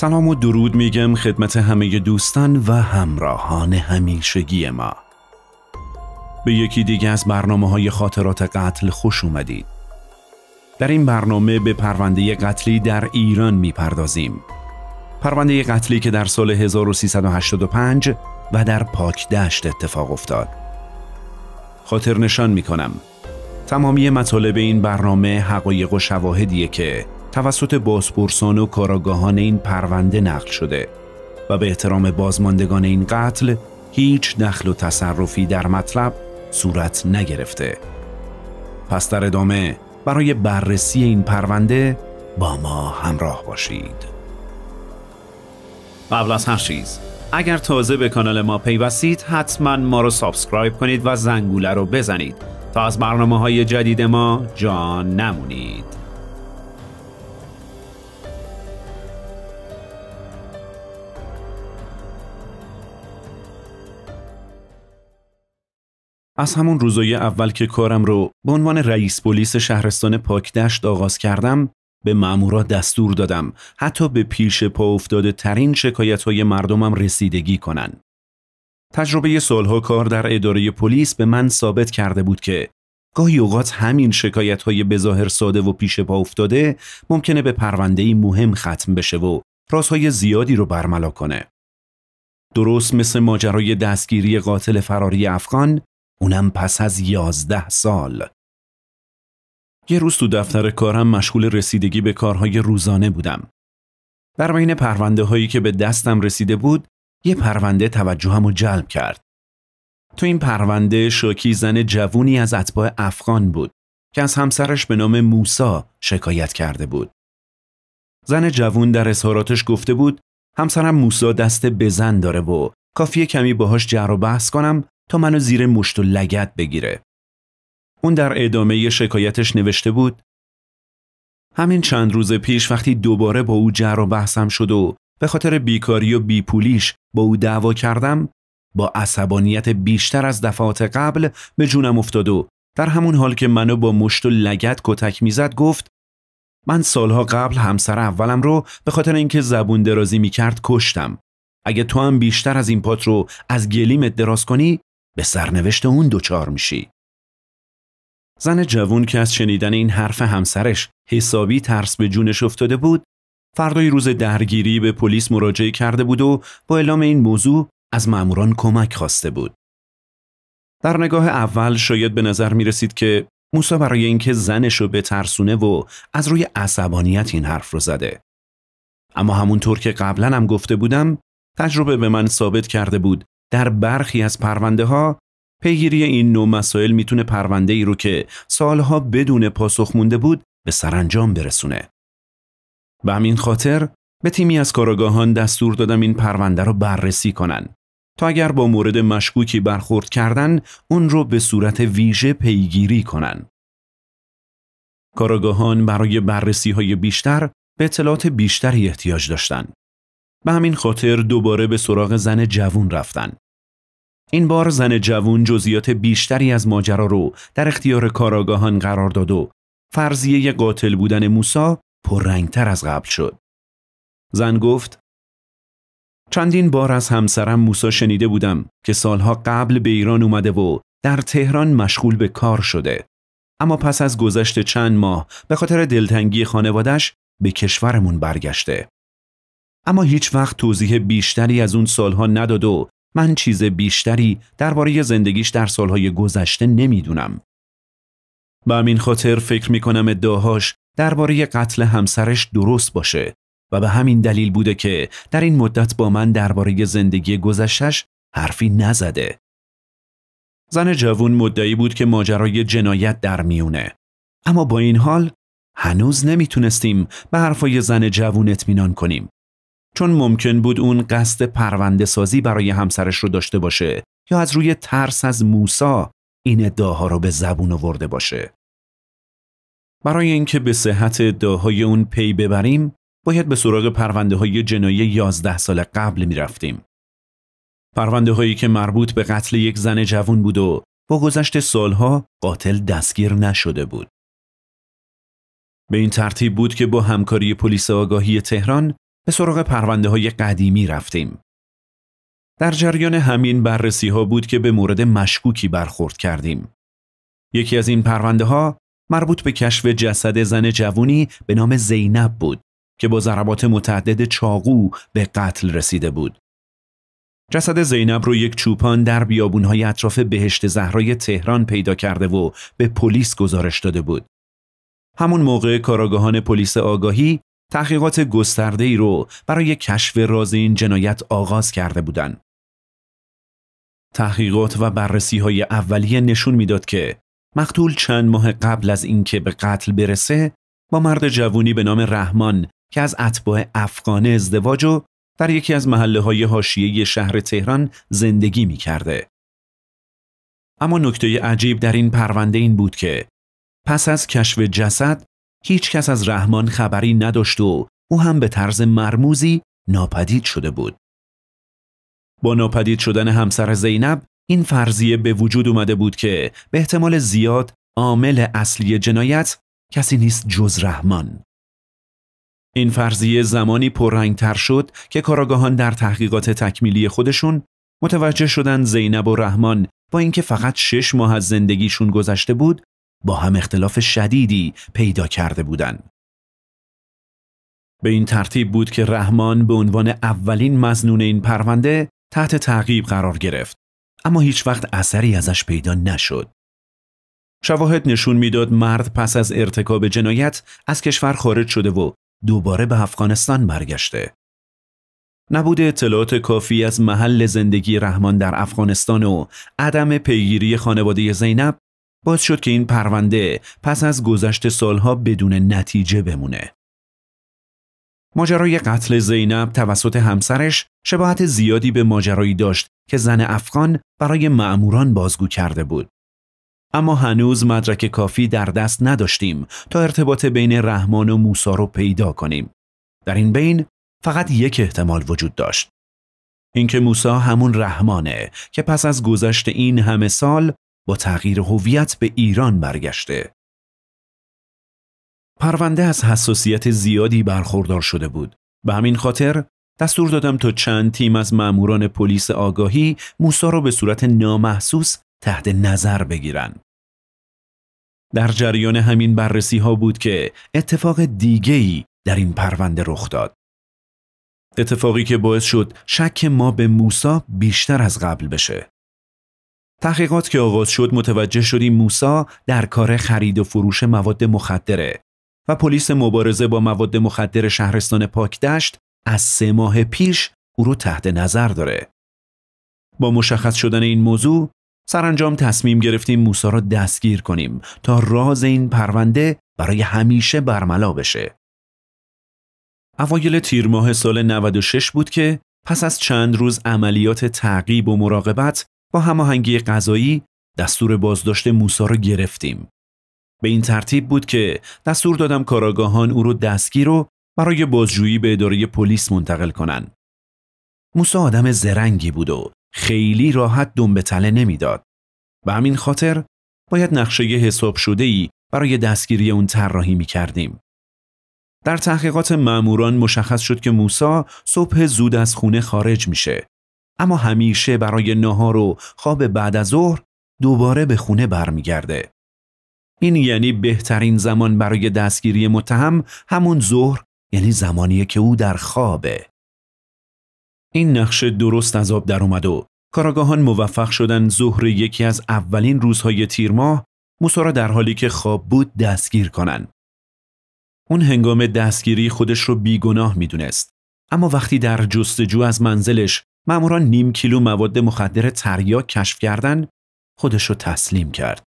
سلام و درود میگم خدمت همه دوستان و همراهان همیشگی ما به یکی دیگه از برنامه های خاطرات قتل خوش اومدید در این برنامه به پرونده قتلی در ایران میپردازیم پرونده قتلی که در سال 1385 و در پاکدشت اتفاق افتاد خاطر نشان میکنم تمامی مطالب این برنامه حقایق و شواهدیه که توسط بازپرسان و کاراگاهان این پرونده نقل شده و به احترام بازماندگان این قتل هیچ دخل و تصرفی در مطلب صورت نگرفته پس در ادامه برای بررسی این پرونده با ما همراه باشید قبل از هر چیز اگر تازه به کانال ما پیوستید حتما ما رو سابسکرایب کنید و زنگوله رو بزنید تا از برنامه های جدید ما جان نمونید از همون روزای اول که کارم رو به عنوان رئیس پلیس شهرستان پاکدشت آغاز کردم به مامورا دستور دادم حتی به پیش پا افتاده ترین شکایت های مردمم رسیدگی کنن. تجربه سالها کار در اداره پلیس به من ثابت کرده بود که گاهی اوقات همین شکایت های بظاهر ساده و پیش پا افتاده ممکنه به پرونده مهم ختم بشه و رازهای زیادی رو برملا کنه. درست مثل ماجرای دستگیری قاتل فراری افغان اونم پس از یازده سال. یه روز تو دفتر کارم مشغول رسیدگی به کارهای روزانه بودم. در بین پرونده هایی که به دستم رسیده بود، یه پرونده توجهم رو جلب کرد. تو این پرونده شاکی زن جوونی از اتباع افغان بود که از همسرش به نام موسا شکایت کرده بود. زن جوون در اظهاراتش گفته بود همسرم موسا دست بزن داره و کافی کمی باهاش جر و بحث کنم تا منو زیر مشت و لگت بگیره. اون در ادامه شکایتش نوشته بود همین چند روز پیش وقتی دوباره با او جر و بحثم شد و به خاطر بیکاری و بیپولیش با او دعوا کردم با عصبانیت بیشتر از دفعات قبل به جونم افتاد و در همون حال که منو با مشت و لگت کتک میزد گفت من سالها قبل همسر اولم رو به خاطر اینکه زبون درازی میکرد کشتم اگه تو هم بیشتر از این پات رو از گلیمت دراز کنی به سرنوشت اون دوچار میشی. زن جوون که از شنیدن این حرف همسرش حسابی ترس به جونش افتاده بود، فردای روز درگیری به پلیس مراجعه کرده بود و با اعلام این موضوع از ماموران کمک خواسته بود. در نگاه اول شاید به نظر می رسید که موسا برای اینکه زنش رو به ترسونه و از روی عصبانیت این حرف رو زده. اما همونطور که قبلا هم گفته بودم تجربه به من ثابت کرده بود در برخی از پرونده ها پیگیری این نوع مسائل میتونه پرونده ای رو که سالها بدون پاسخ مونده بود به سرانجام برسونه. به همین خاطر به تیمی از کاراگاهان دستور دادم این پرونده رو بررسی کنن تا اگر با مورد مشکوکی برخورد کردن اون رو به صورت ویژه پیگیری کنن. کاراگاهان برای بررسی های بیشتر به اطلاعات بیشتری احتیاج داشتند. به همین خاطر دوباره به سراغ زن جوون رفتن. این بار زن جوون جزیات بیشتری از ماجرا رو در اختیار کاراگاهان قرار داد و فرضیه قاتل بودن موسا پررنگتر از قبل شد. زن گفت چندین بار از همسرم موسا شنیده بودم که سالها قبل به ایران اومده و در تهران مشغول به کار شده. اما پس از گذشت چند ماه به خاطر دلتنگی خانوادش به کشورمون برگشته. اما هیچ وقت توضیح بیشتری از اون سالها نداد و من چیز بیشتری درباره زندگیش در سالهای گذشته نمیدونم. به همین خاطر فکر میکنم ادعاهاش درباره قتل همسرش درست باشه و به همین دلیل بوده که در این مدت با من درباره زندگی گذشتش حرفی نزده. زن جوون مدعی بود که ماجرای جنایت در میونه. اما با این حال هنوز نمیتونستیم به حرفای زن جوون اطمینان کنیم چون ممکن بود اون قصد پرونده سازی برای همسرش رو داشته باشه یا از روی ترس از موسا این ادعاها رو به زبون آورده باشه. برای اینکه به صحت ادعاهای اون پی ببریم باید به سراغ پرونده های جنایی 11 سال قبل می رفتیم. پرونده هایی که مربوط به قتل یک زن جوان بود و با گذشت سالها قاتل دستگیر نشده بود. به این ترتیب بود که با همکاری پلیس آگاهی تهران به سراغ پرونده های قدیمی رفتیم. در جریان همین بررسی ها بود که به مورد مشکوکی برخورد کردیم. یکی از این پرونده ها مربوط به کشف جسد زن جوونی به نام زینب بود که با ضربات متعدد چاقو به قتل رسیده بود. جسد زینب رو یک چوپان در بیابونهای اطراف بهشت زهرای تهران پیدا کرده و به پلیس گزارش داده بود. همون موقع کاراگاهان پلیس آگاهی تحقیقات گسترده ای رو برای کشف راز این جنایت آغاز کرده بودند. تحقیقات و بررسی های اولیه نشون میداد که مقتول چند ماه قبل از اینکه به قتل برسه با مرد جوونی به نام رحمان که از اتباع افغان ازدواج و در یکی از محله های حاشیه شهر تهران زندگی می کرده. اما نکته عجیب در این پرونده این بود که پس از کشف جسد هیچ کس از رحمان خبری نداشت و او هم به طرز مرموزی ناپدید شده بود. با ناپدید شدن همسر زینب این فرضیه به وجود اومده بود که به احتمال زیاد عامل اصلی جنایت کسی نیست جز رحمان. این فرضیه زمانی پررنگتر شد که کاراگاهان در تحقیقات تکمیلی خودشون متوجه شدن زینب و رحمان با اینکه فقط شش ماه از زندگیشون گذشته بود با هم اختلاف شدیدی پیدا کرده بودند. به این ترتیب بود که رحمان به عنوان اولین مزنون این پرونده تحت تعقیب قرار گرفت اما هیچ وقت اثری ازش پیدا نشد. شواهد نشون میداد مرد پس از ارتکاب جنایت از کشور خارج شده و دوباره به افغانستان برگشته. نبود اطلاعات کافی از محل زندگی رحمان در افغانستان و عدم پیگیری خانواده زینب باز شد که این پرونده پس از گذشت سالها بدون نتیجه بمونه. ماجرای قتل زینب توسط همسرش شباهت زیادی به ماجرایی داشت که زن افغان برای معموران بازگو کرده بود. اما هنوز مدرک کافی در دست نداشتیم تا ارتباط بین رحمان و موسا رو پیدا کنیم. در این بین فقط یک احتمال وجود داشت. اینکه موسا همون رحمانه که پس از گذشت این همه سال تغییر هویت به ایران برگشته. پرونده از حساسیت زیادی برخوردار شده بود. به همین خاطر دستور دادم تا چند تیم از ماموران پلیس آگاهی موسا را به صورت نامحسوس تحت نظر بگیرن. در جریان همین بررسی ها بود که اتفاق ای در این پرونده رخ داد. اتفاقی که باعث شد شک ما به موسا بیشتر از قبل بشه. تحقیقات که آغاز شد متوجه شدیم موسا در کار خرید و فروش مواد مخدره و پلیس مبارزه با مواد مخدر شهرستان پاکدشت از سه ماه پیش او رو تحت نظر داره. با مشخص شدن این موضوع سرانجام تصمیم گرفتیم موسا را دستگیر کنیم تا راز این پرونده برای همیشه برملا بشه. اوایل تیر ماه سال 96 بود که پس از چند روز عملیات تعقیب و مراقبت با هماهنگی غذایی دستور بازداشت موسا رو گرفتیم. به این ترتیب بود که دستور دادم کاراگاهان او رو دستگیر و برای بازجویی به اداره پلیس منتقل کنن. موسا آدم زرنگی بود و خیلی راحت دم به تله نمیداد. به همین خاطر باید نقشه حساب شده ای برای دستگیری اون طراحی می کردیم. در تحقیقات معموران مشخص شد که موسا صبح زود از خونه خارج میشه اما همیشه برای نهار و خواب بعد از ظهر دوباره به خونه برمیگرده. این یعنی بهترین زمان برای دستگیری متهم همون ظهر یعنی زمانیه که او در خوابه. این نقشه درست از آب در اومد و کاراگاهان موفق شدن ظهر یکی از اولین روزهای تیر ماه را در حالی که خواب بود دستگیر کنن. اون هنگام دستگیری خودش رو بیگناه میدونست. اما وقتی در جستجو از منزلش مأموران نیم کیلو مواد مخدر تریا کشف کردن خودش رو تسلیم کرد.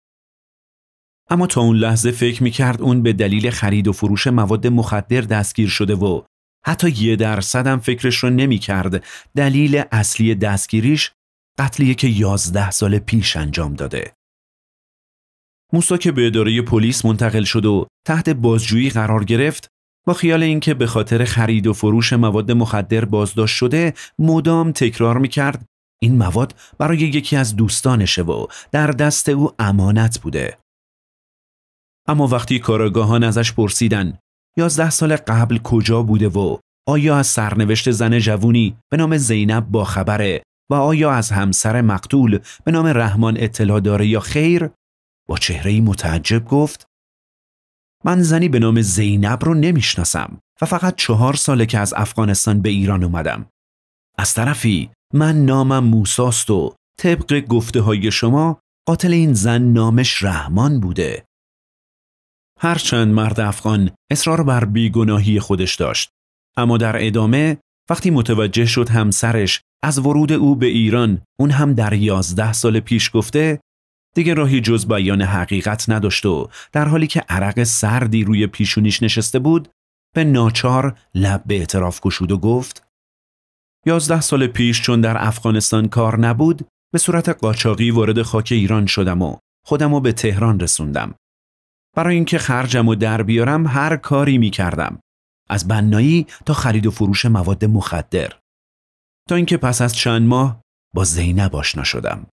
اما تا اون لحظه فکر میکرد اون به دلیل خرید و فروش مواد مخدر دستگیر شده و حتی یه درصد هم فکرش رو نمیکرد دلیل اصلی دستگیریش قتلیه که یازده سال پیش انجام داده. موسا که به اداره پلیس منتقل شد و تحت بازجویی قرار گرفت با خیال اینکه به خاطر خرید و فروش مواد مخدر بازداشت شده مدام تکرار میکرد این مواد برای یکی از دوستانشه و در دست او امانت بوده اما وقتی کاراگاهان ازش پرسیدن یازده سال قبل کجا بوده و آیا از سرنوشت زن جوونی به نام زینب خبره و آیا از همسر مقتول به نام رحمان اطلاع داره یا خیر با چهره متعجب گفت من زنی به نام زینب رو نمیشناسم و فقط چهار ساله که از افغانستان به ایران اومدم. از طرفی من نامم موساست و طبق گفته های شما قاتل این زن نامش رحمان بوده. هرچند مرد افغان اصرار بر بیگناهی خودش داشت اما در ادامه وقتی متوجه شد همسرش از ورود او به ایران اون هم در یازده سال پیش گفته دیگه راهی جز بیان حقیقت نداشت و در حالی که عرق سردی روی پیشونیش نشسته بود به ناچار لب به اعتراف گشود و گفت یازده سال پیش چون در افغانستان کار نبود به صورت قاچاقی وارد خاک ایران شدم و خودم رو به تهران رسوندم. برای اینکه خرجم و در بیارم هر کاری می کردم. از بنایی تا خرید و فروش مواد مخدر. تا اینکه پس از چند ماه با زینب آشنا شدم.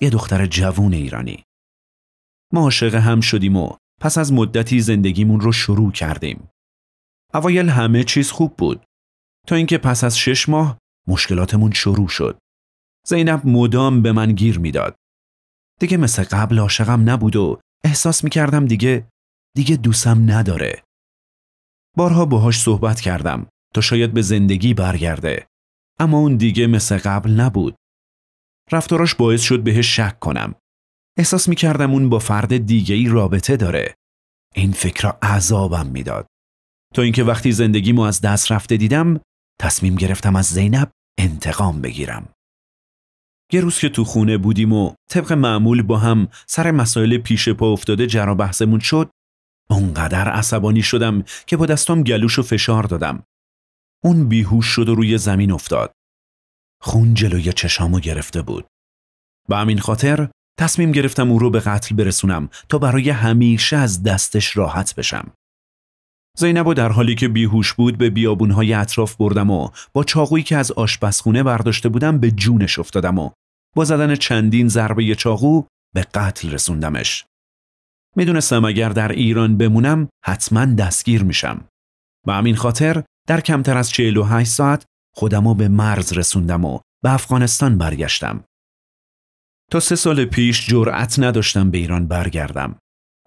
یه دختر جوون ایرانی ما عاشق هم شدیم و پس از مدتی زندگیمون رو شروع کردیم اوایل همه چیز خوب بود تا اینکه پس از شش ماه مشکلاتمون شروع شد زینب مدام به من گیر میداد دیگه مثل قبل عاشقم نبود و احساس میکردم دیگه دیگه دوسم نداره بارها باهاش صحبت کردم تا شاید به زندگی برگرده اما اون دیگه مثل قبل نبود رفتاراش باعث شد بهش شک کنم. احساس کردم اون با فرد دیگه ای رابطه داره. این فکر را عذابم میداد. تا اینکه وقتی زندگیمو از دست رفته دیدم تصمیم گرفتم از زینب انتقام بگیرم. یه روز که تو خونه بودیم و طبق معمول با هم سر مسائل پیش پا افتاده جر بحثمون شد اونقدر عصبانی شدم که با دستام گلوش و فشار دادم اون بیهوش شد و روی زمین افتاد خون جلوی چشامو گرفته بود. به همین خاطر تصمیم گرفتم او رو به قتل برسونم تا برای همیشه از دستش راحت بشم. زینبو و در حالی که بیهوش بود به بیابونهای اطراف بردم و با چاقویی که از آشپزخونه برداشته بودم به جونش افتادم و با زدن چندین ضربه چاقو به قتل رسوندمش. میدونستم اگر در ایران بمونم حتما دستگیر میشم. و همین خاطر در کمتر از 48 ساعت خودمو به مرز رسوندم و به افغانستان برگشتم. تا سه سال پیش جرأت نداشتم به ایران برگردم.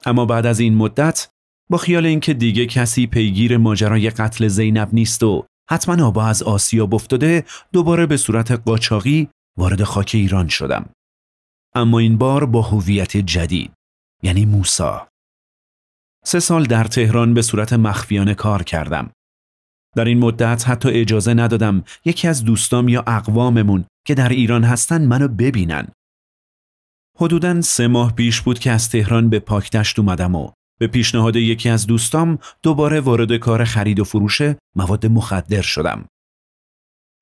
اما بعد از این مدت با خیال اینکه دیگه کسی پیگیر ماجرای قتل زینب نیست و حتما آبا از آسیا افتاده دوباره به صورت قاچاقی وارد خاک ایران شدم. اما این بار با هویت جدید یعنی موسا. سه سال در تهران به صورت مخفیانه کار کردم. در این مدت حتی اجازه ندادم یکی از دوستام یا اقواممون که در ایران هستن منو ببینن. حدوداً سه ماه پیش بود که از تهران به پاکدشت اومدم و به پیشنهاد یکی از دوستام دوباره وارد کار خرید و فروش مواد مخدر شدم.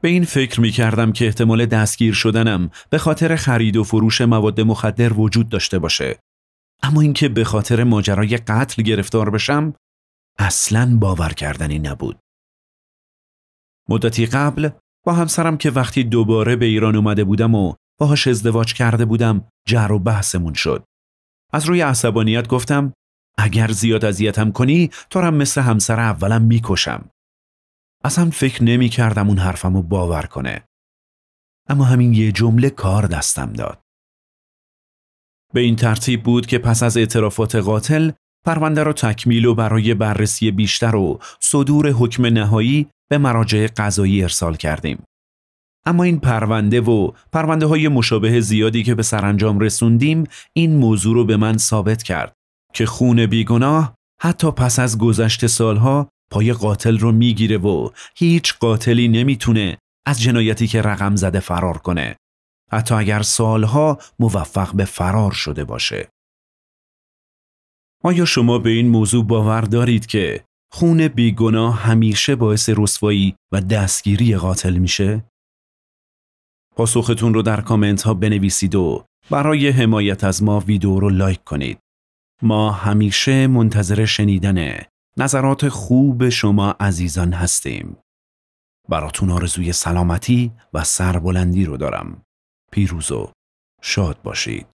به این فکر می کردم که احتمال دستگیر شدنم به خاطر خرید و فروش مواد مخدر وجود داشته باشه. اما اینکه به خاطر ماجرای قتل گرفتار بشم اصلا باور کردنی نبود. مدتی قبل با همسرم که وقتی دوباره به ایران اومده بودم و باهاش ازدواج کرده بودم جر و بحثمون شد. از روی عصبانیت گفتم اگر زیاد اذیتم کنی تو هم مثل همسر اولم میکشم. اصلا فکر نمی کردم اون حرفمو باور کنه. اما همین یه جمله کار دستم داد. به این ترتیب بود که پس از اعترافات قاتل پرونده را تکمیل و برای بررسی بیشتر و صدور حکم نهایی به مراجع قضایی ارسال کردیم. اما این پرونده و پرونده های مشابه زیادی که به سرانجام رسوندیم این موضوع رو به من ثابت کرد که خون بیگناه حتی پس از گذشت سالها پای قاتل رو میگیره و هیچ قاتلی نمیتونه از جنایتی که رقم زده فرار کنه حتی اگر سالها موفق به فرار شده باشه آیا شما به این موضوع باور دارید که خون بیگنا همیشه باعث رسوایی و دستگیری قاتل میشه؟ پاسختون رو در کامنت ها بنویسید و برای حمایت از ما ویدیو رو لایک کنید. ما همیشه منتظر شنیدن نظرات خوب شما عزیزان هستیم. براتون آرزوی سلامتی و سربلندی رو دارم. پیروز و شاد باشید.